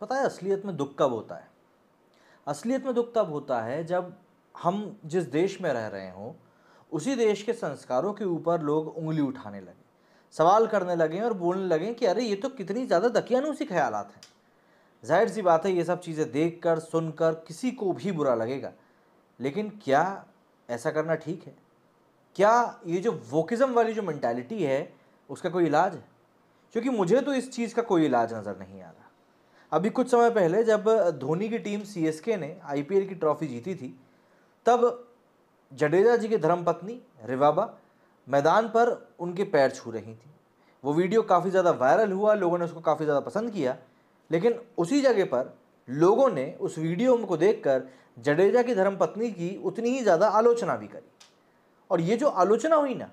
पता है असलियत में दुख कब होता है असलियत में दुख तब होता है जब हम जिस देश में रह रहे हों उसी देश के संस्कारों के ऊपर लोग उंगली उठाने लगे सवाल करने लगें और बोलने लगें कि अरे ये तो कितनी ज़्यादा दकियानुसी ख्याल हैं जाहिर सी बात है ये सब चीज़ें देख कर सुन कर किसी को भी बुरा लगेगा लेकिन क्या ऐसा करना ठीक है क्या ये जो वोकिज़म वाली जो मैंटेलिटी है उसका कोई इलाज है क्योंकि मुझे तो इस चीज़ का कोई इलाज नज़र नहीं आ रहा अभी कुछ समय पहले जब धोनी की टीम सीएसके ने आईपीएल की ट्रॉफी जीती थी तब जडेजा जी की धर्मपत्नी रिवाबा मैदान पर उनके पैर छू रही थी वो वीडियो काफ़ी ज़्यादा वायरल हुआ लोगों ने उसको काफ़ी ज़्यादा पसंद किया लेकिन उसी जगह पर लोगों ने उस वीडियो को देखकर जडेजा की धर्मपत्नी की उतनी ही ज़्यादा आलोचना भी करी और ये जो आलोचना हुई ना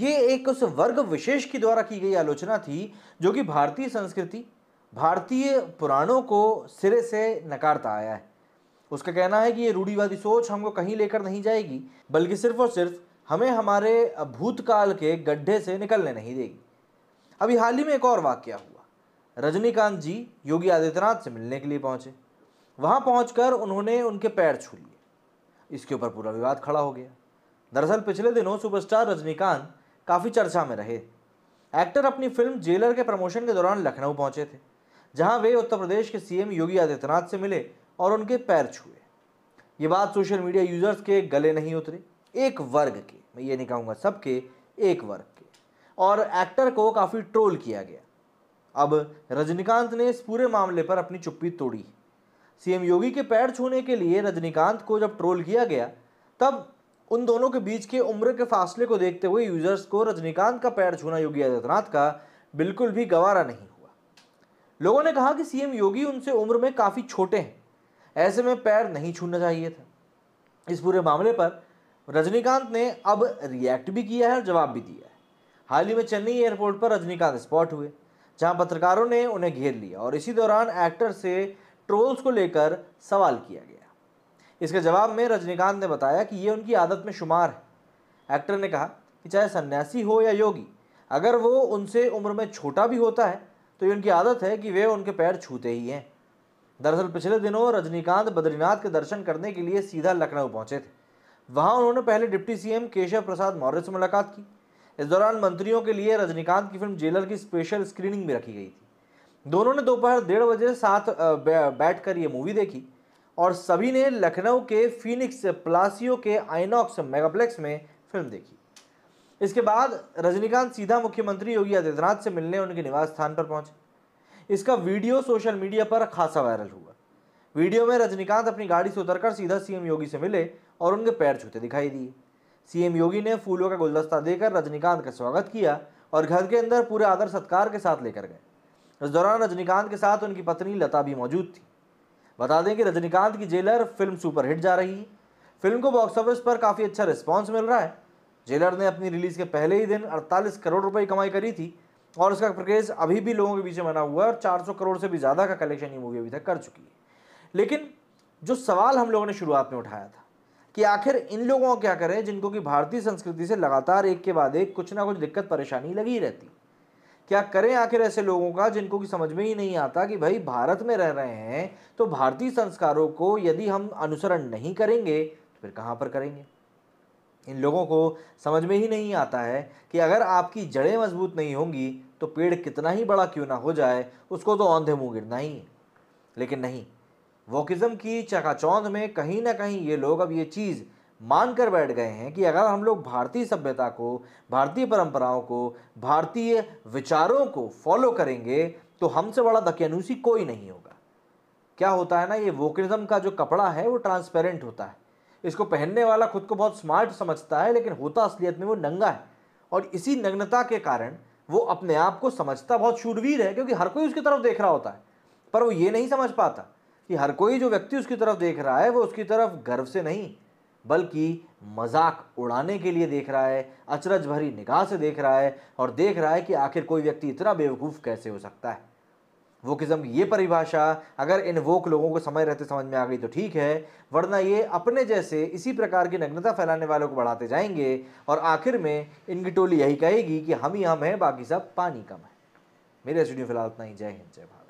ये एक उस वर्ग विशेष के द्वारा की गई आलोचना थी जो कि भारतीय संस्कृति भारतीय पुराणों को सिरे से नकारता आया है उसका कहना है कि ये रूढ़ीवादी सोच हमको कहीं लेकर नहीं जाएगी बल्कि सिर्फ और सिर्फ हमें हमारे भूतकाल के गड्ढे से निकलने नहीं देगी अभी हाल ही में एक और वाक्य हुआ रजनीकांत जी योगी आदित्यनाथ से मिलने के लिए पहुंचे वहां पहुंचकर उन्होंने उनके पैर छू लिए इसके ऊपर पूरा विवाद खड़ा हो गया दरअसल पिछले दिनों सुपरस्टार रजनीकांत काफ़ी चर्चा में रहे एक्टर अपनी फिल्म जेलर के प्रमोशन के दौरान लखनऊ पहुंचे थे जहां वे उत्तर प्रदेश के सीएम योगी आदित्यनाथ से मिले और उनके पैर छुए ये बात सोशल मीडिया यूजर्स के गले नहीं उतरी एक वर्ग के मैं ये नहीं कहूँगा सबके एक वर्ग के और एक्टर को काफ़ी ट्रोल किया गया अब रजनीकांत ने इस पूरे मामले पर अपनी चुप्पी तोड़ी सीएम योगी के पैर छूने के लिए रजनीकांत को जब ट्रोल किया गया तब उन दोनों के बीच के उम्र के फासले को देखते हुए यूजर्स को रजनीकांत का पैर छूना योगी आदित्यनाथ का बिल्कुल भी गवारा नहीं लोगों ने कहा कि सीएम योगी उनसे उम्र में काफ़ी छोटे हैं ऐसे में पैर नहीं छूना चाहिए था इस पूरे मामले पर रजनीकांत ने अब रिएक्ट भी किया है और जवाब भी दिया है हाल ही में चेन्नई एयरपोर्ट पर रजनीकांत स्पॉट हुए जहां पत्रकारों ने उन्हें घेर लिया और इसी दौरान एक्टर से ट्रोल्स को लेकर सवाल किया गया इसके जवाब में रजनीकांत ने बताया कि ये उनकी आदत में शुमार है एक्टर ने कहा कि चाहे सन्यासी हो या योगी अगर वो उनसे उम्र में छोटा भी होता है तो ये उनकी आदत है कि वे उनके पैर छूते ही हैं दरअसल पिछले दिनों रजनीकांत बद्रीनाथ के दर्शन करने के लिए सीधा लखनऊ पहुंचे थे वहां उन्होंने पहले डिप्टी सीएम केशव प्रसाद मौर्य से मुलाकात की इस दौरान मंत्रियों के लिए रजनीकांत की फिल्म जेलर की स्पेशल स्क्रीनिंग भी रखी गई थी दोनों ने दोपहर डेढ़ बजे साथ बैठ कर ये मूवी देखी और सभी ने लखनऊ के फिनिक्स प्लासियो के आइनॉक्स मेगाप्लेक्स में फिल्म देखी इसके बाद रजनीकांत सीधा मुख्यमंत्री योगी आदित्यनाथ से मिलने उनके निवास स्थान पर पहुंचे इसका वीडियो सोशल मीडिया पर खासा वायरल हुआ वीडियो में रजनीकांत अपनी गाड़ी से उतरकर सीधा सीएम योगी से मिले और उनके पैर छूते दिखाई दिए सीएम योगी ने फूलों का गुलदस्ता देकर रजनीकांत का स्वागत किया और घर के अंदर पूरे आदर सत्कार के साथ लेकर गए इस दौरान रजनीकांत के साथ उनकी पत्नी लता भी मौजूद थी बता दें कि रजनीकांत की जेलर फिल्म सुपरहिट जा रही है फिल्म को बॉक्स ऑफिस पर काफ़ी अच्छा रिस्पॉन्स मिल रहा है जेलर ने अपनी रिलीज़ के पहले ही दिन 48 करोड़ रुपए की कमाई करी थी और उसका क्रेज अभी भी लोगों के बीच में बना हुआ है और 400 करोड़ से भी ज़्यादा का कलेक्शन ये मूवी अभी तक कर चुकी है लेकिन जो सवाल हम लोगों ने शुरुआत में उठाया था कि आखिर इन लोगों को क्या करें जिनको कि भारतीय संस्कृति से लगातार एक के बाद एक कुछ ना कुछ दिक्कत परेशानी लगी रहती क्या करें आखिर ऐसे लोगों का जिनको कि समझ में ही नहीं आता कि भाई भारत में रह रहे हैं तो भारतीय संस्कारों को यदि हम अनुसरण नहीं करेंगे तो फिर कहाँ पर करेंगे इन लोगों को समझ में ही नहीं आता है कि अगर आपकी जड़ें मजबूत नहीं होंगी तो पेड़ कितना ही बड़ा क्यों ना हो जाए उसको तो औंधे मुँह गिरना ही है लेकिन नहीं वोकिज़म की चकाचौंध में कहीं ना कहीं ये लोग अब ये चीज़ मान कर बैठ गए हैं कि अगर हम लोग भारतीय सभ्यता को भारतीय परंपराओं को भारतीय विचारों को फॉलो करेंगे तो हमसे बड़ा दकियानूसी कोई नहीं होगा क्या होता है ना ये वोकिज़म का जो कपड़ा है वो ट्रांसपेरेंट होता है इसको पहनने वाला खुद को बहुत स्मार्ट समझता है लेकिन होता असलियत में वो नंगा है और इसी नग्नता के कारण वो अपने आप को समझता बहुत शूरवीर है क्योंकि हर कोई उसकी तरफ देख रहा होता है पर वो ये नहीं समझ पाता कि हर कोई जो व्यक्ति उसकी तरफ देख रहा है वो उसकी तरफ गर्व से नहीं बल्कि मजाक उड़ाने के लिए देख रहा है अचरज भरी निगाह से देख रहा है और देख रहा है कि आखिर कोई व्यक्ति इतना बेवकूफ़ कैसे हो सकता है वोकिज़म ये परिभाषा अगर इन वोक लोगों को समय रहते समझ में आ गई तो ठीक है वरना ये अपने जैसे इसी प्रकार की नग्नता फैलाने वालों को बढ़ाते जाएंगे और आखिर में इनकी टोली यही कहेगी कि हम ही हम हैं बाकी सब पानी कम है मेरे स्टूडियो फिलहाल इतना ही जय हिंद जय भारत